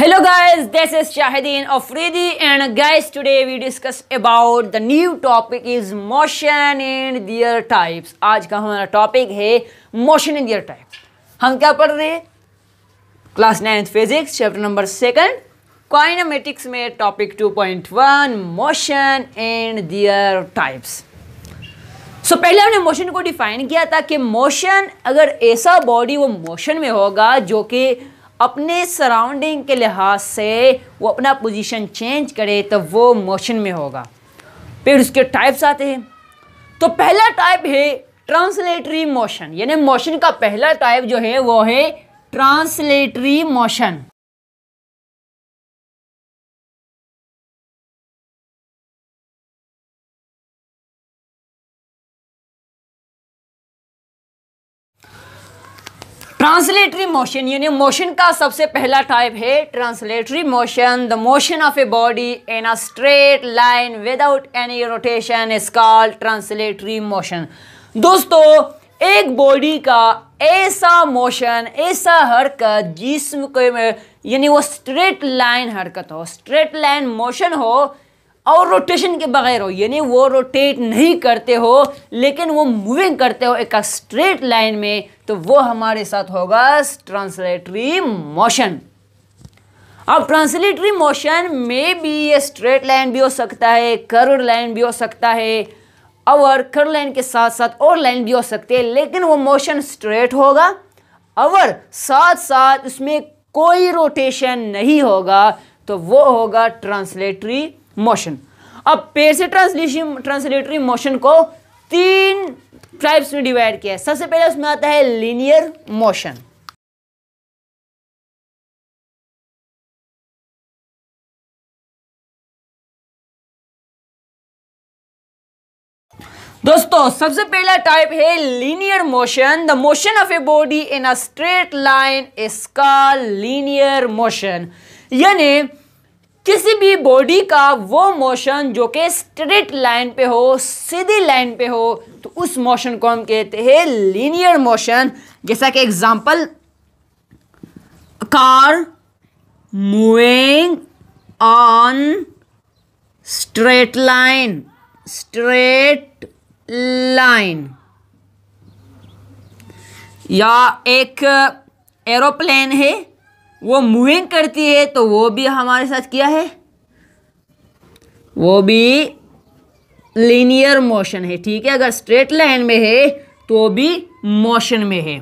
Hello guys, this is Shahideen Afridi and guys today we discuss about the new topic is motion and their types. आज का हमारा topic है motion and their types. हम क्या पढ़ रहे हैं class ninth physics chapter number second kinematics में topic 2.1 motion and their types so so, पहले हमने मोशन को डिफाइन किया था कि मोशन अगर ऐसा बॉडी वो मोशन में होगा जो कि अपने सराउंडिंग के लिहाज से वो अपना पोजीशन चेंज करे तो वो मोशन में होगा फिर उसके टाइप्स आते हैं तो पहला टाइप है ट्रांसलेटरी मोशन यानी मोशन का पहला टाइप जो है वो है ट्रांसलेटरी मोशन ट्रांसलेटरी मोशन यानी मोशन का सबसे पहला टाइप है translatory motion the motion of a body in a straight line without any rotation is called translatory motion दोस्तों एक बॉडी का ऐसा मोशन ऐसा हरकत जिसम को यानी वो स्ट्रेट लाइन हरकत हो स्ट्रेट लाइन मोशन हो और रोटेशन के बगैर हो यानी वो रोटेट नहीं करते हो लेकिन वो मूविंग करते हो एक स्ट्रेट लाइन में तो वो हमारे साथ होगा ट्रांसलेटरी मोशन अब ट्रांसलेटरी मोशन में भी ये स्ट्रेट लाइन भी हो सकता है कर्व लाइन भी हो सकता है और कर लाइन के साथ साथ और लाइन भी हो सकती है लेकिन वो मोशन स्ट्रेट होगा और साथ साथ उसमें कोई रोटेशन नहीं होगा तो वो होगा ट्रांसलेटरी मोशन अब पेड़ से ट्रांसलेशन ट्रांसलेटरी मोशन को तीन टाइप्स में डिवाइड किया है सबसे पहले उसमें आता है लीनियर मोशन दोस्तों सबसे पहला टाइप है linear motion the motion of a body in a straight line इसका लीनियर मोशन यानी किसी भी बॉडी का वो मोशन जो कि स्ट्रेट लाइन पे हो सीधी लाइन पे हो तो उस मोशन को हम कहते हैं लीनियर मोशन जैसा कि example car moving on straight line straight line या एक एरोप्लेन है वो मूविंग करती है तो वो भी हमारे साथ क्या है वो भी लीनियर मोशन है ठीक है अगर स्ट्रेट लाइन में है तो भी मोशन में है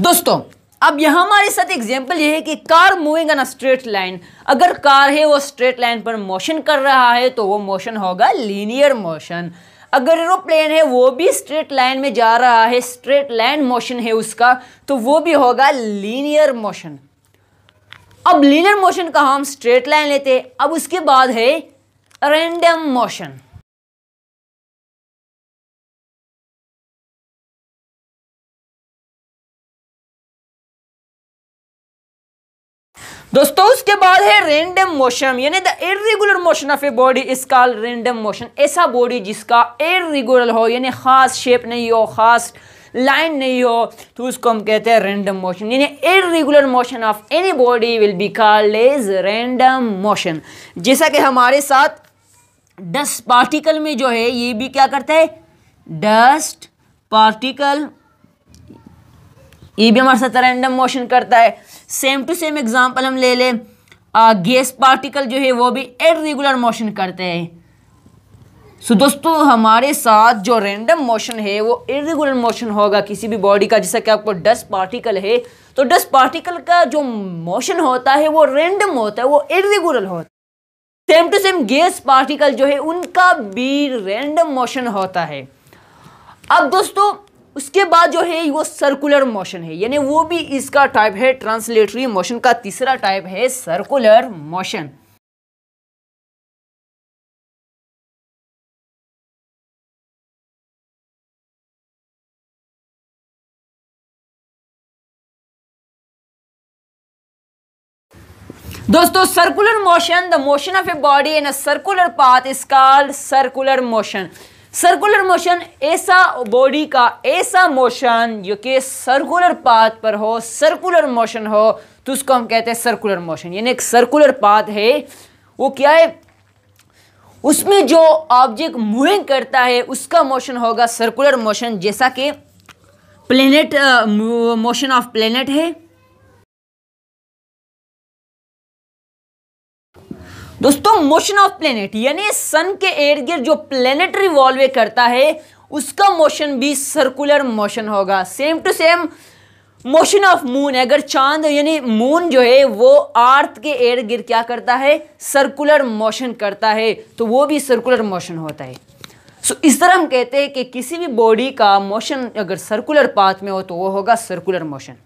दोस्तों अब यहां हमारे साथ एग्जाम्पल ये है कि car moving on a straight line अगर कार है वो स्ट्रेट लाइन पर मोशन कर रहा है तो वो मोशन होगा लीनियर मोशन अगर एरोप्लेन है वो भी स्ट्रेट लाइन में जा रहा है स्ट्रेट लाइन मोशन है उसका तो वो भी होगा लीनियर मोशन अब लीनियर मोशन का हम स्ट्रेट लाइन लेते हैं अब उसके बाद है रेंडम मोशन दोस्तों उसके बाद है रेंडम मोशन यानी the irregular motion of a body is call random motion ऐसा बॉडी जिसका इरेगुलर हो यानी ख़ास शेप नहीं हो ख़ास लाइन नहीं हो तो उसको हम कहते हैं रेंडम मोशन यानी irregular motion of any body will be called as random motion जैसा कि हमारे साथ डस्ट पार्टिकल में जो है ये भी क्या करता है डस्ट पार्टिकल ये e भी हमारे साथ रैंडम मोशन करता है सेम टू सेम एग्जांपल हम ले लें गैस पार्टिकल जो है वो भी इरेगुलर मोशन करते हैं सो so, दोस्तों हमारे साथ जो रैंडम मोशन है वो इरेगुलर मोशन होगा किसी भी बॉडी का जैसा कि आपको डस्ट पार्टिकल है तो डस्ट पार्टिकल का जो मोशन होता है वो रैंडम होता है वो इरेगुलर होता है same to same gas particle जो है उनका भी रैंडम मोशन होता है अब दोस्तों उसके बाद जो है वो सर्कुलर मोशन है यानी वो भी इसका टाइप है ट्रांसलेटरी मोशन का तीसरा टाइप है सर्कुलर मोशन दोस्तों circular motion the motion of a body in a circular path is called circular motion circular motion ऐसा बॉडी का ऐसा मोशन जो कि सर्कुलर पाथ पर हो सर्कुलर मोशन हो तो उसको हम कहते हैं सर्कुलर मोशन यानी एक सर्कुलर पाथ है वो क्या है उसमें जो ऑब्जेक्ट मूविंग करता है उसका मोशन होगा सर्कुलर मोशन जैसा कि प्लेनेट मोशन ऑफ प्लेनेट है दोस्तों मोशन ऑफ प्लेनेट यानी सन के एर्द गिर्द जो प्लेनेट रिवॉल्व करता है उसका मोशन भी सर्कुलर मोशन होगा same to same motion of moon अगर चांद यानी मून जो है वो आर्थ के एर्द गिर्द क्या करता है सर्कुलर मोशन करता है तो वो भी सर्कुलर मोशन होता है सो so, इस तरह हम कहते हैं कि किसी भी बॉडी का मोशन अगर सर्कुलर पाथ में हो तो वो होगा सर्कुलर मोशन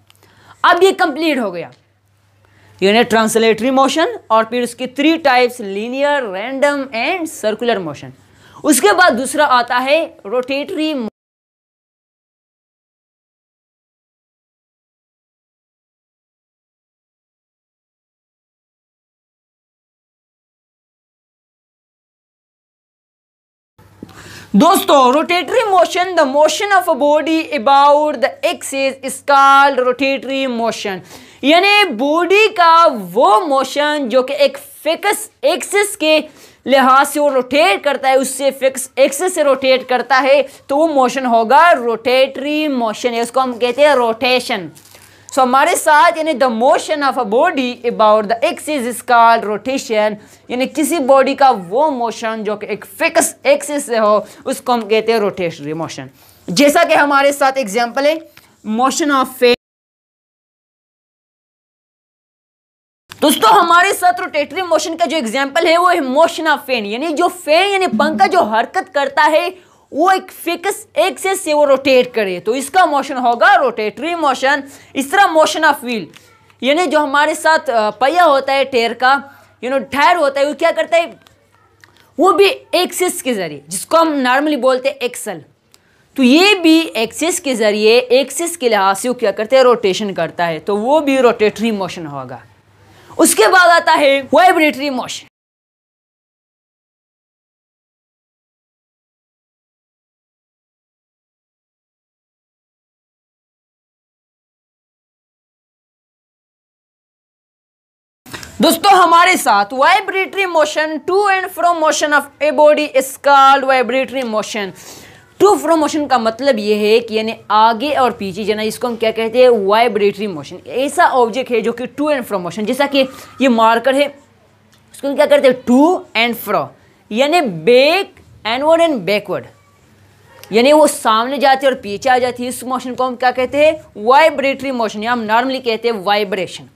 अब ये कंप्लीट हो गया यानी ट्रांसलेटरी मोशन और फिर उसके three types linear random and circular motion उसके बाद दूसरा आता है रोटेटरी दोस्तों rotatory motion the motion of a body about the axes is called rotatory motion यानी बॉडी का वो मोशन जो कि एक फिक्स एक्सिस के लिहाज से वो रोटेट करता है उससे फिक्स एक्सिस से रोटेट करता है तो वो मोशन होगा रोटेटरी मोशन इसको हम कहते हैं रोटेशन सो हमारे साथ यानी the motion of a body about the axis is called rotation यानी किसी बॉडी का वो मोशन जो कि एक फिक्स एक्सिस से हो उसको हम कहते हैं रोटेशनरी मोशन जैसा कि हमारे साथ एग्जाम्पल है मोशन ऑफ दोस्तों हमारे साथ रोटेटरी मोशन का जो एग्जाम्पल है वो है मोशन ऑफ फैन यानी जो फैन यानी पंखा जो हरकत करता है वो एक फिक्स एक्सेस से वो रोटेट करे तो इसका मोशन होगा रोटेटरी मोशन इस तरह मोशन ऑफ व्हील यानी जो हमारे साथ पहिया होता है टेयर का यू नो टायर होता है वो क्या करता है वो भी एक्सेस के ज़रिए जिसको हम नॉर्मली बोलते हैं एक्सल तो ये भी एक्सेस के ज़रिए एक्सेस के लिहाज से वो क्या करते हैं रोटेशन करता है तो वो भी रोटेटरी मोशन होगा उसके बाद आता है वाइब्रेटरी मोशन दोस्तों हमारे साथ vibratory motion to and fro motion of a body is called vibratory motion to fro motion का मतलब ये है कि यानी आगे और पीछे जाना इसको हम क्या कहते हैं वाइब्रेटरी मोशन ऐसा ऑब्जेक्ट है जो कि टू एंड फ्रो मोशन जैसा कि ये मार्कर है उसको क्या करते हैं टू एंड फ्रो यानी बैक एंडवर्ड एंड बैकवर्ड यानी वो सामने जाती है और पीछे आ जाती है इस मोशन को हम क्या कहते हैं वाइब्रेटरी मोशन या हम नॉर्मली कहते हैं वाइब्रेशन